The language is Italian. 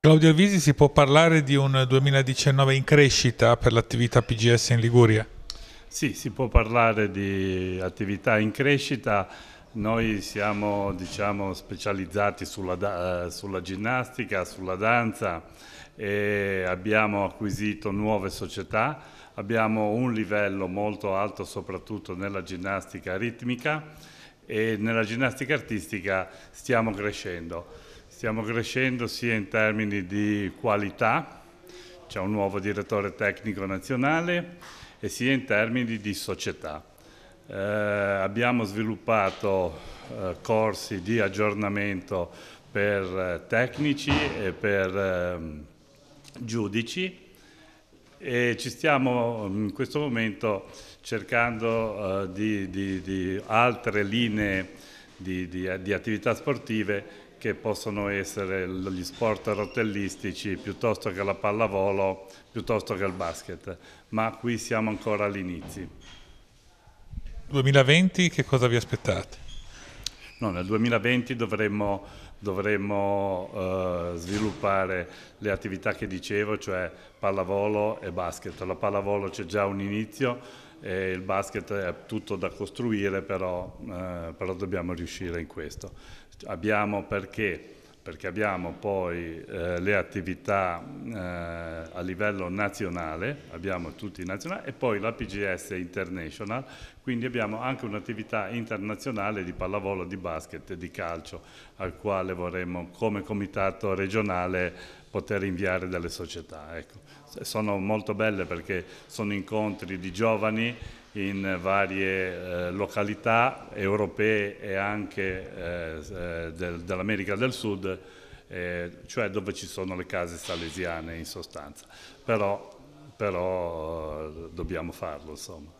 Claudio Visi, si può parlare di un 2019 in crescita per l'attività PGS in Liguria? Sì, si può parlare di attività in crescita. Noi siamo diciamo, specializzati sulla, eh, sulla, ginnastica, sulla danza e abbiamo acquisito nuove società, abbiamo un livello molto alto soprattutto nella ginnastica ritmica e nella ginnastica artistica stiamo crescendo. Stiamo crescendo sia in termini di qualità, c'è un nuovo direttore tecnico nazionale, e sia in termini di società. Eh, abbiamo sviluppato eh, corsi di aggiornamento per eh, tecnici e per ehm, giudici e ci stiamo mm, in questo momento cercando eh, di, di, di, altre linee di, di eh, attività sportive che possono essere gli sport rotellistici piuttosto che la pallavolo, piuttosto che il basket, ma qui siamo ancora all'inizio. 2020 che cosa vi aspettate? No, nel 2020 dovremmo, dovremmo eh, sviluppare le attività che dicevo, cioè pallavolo e basket. La pallavolo c'è già un inizio, eh, il basket è tutto da costruire, però, eh, però dobbiamo riuscire in questo. Abbiamo perché? perché abbiamo poi eh, le attività eh, a livello nazionale, abbiamo tutti i nazionali, e poi la PGS International, quindi abbiamo anche un'attività internazionale di pallavolo, di basket e di calcio, al quale vorremmo come comitato regionale poter inviare delle società. Ecco. Sono molto belle perché sono incontri di giovani in varie eh, località europee e anche eh, del, dell'America del Sud, eh, cioè dove ci sono le case salesiane in sostanza. Però, però eh, dobbiamo farlo, insomma.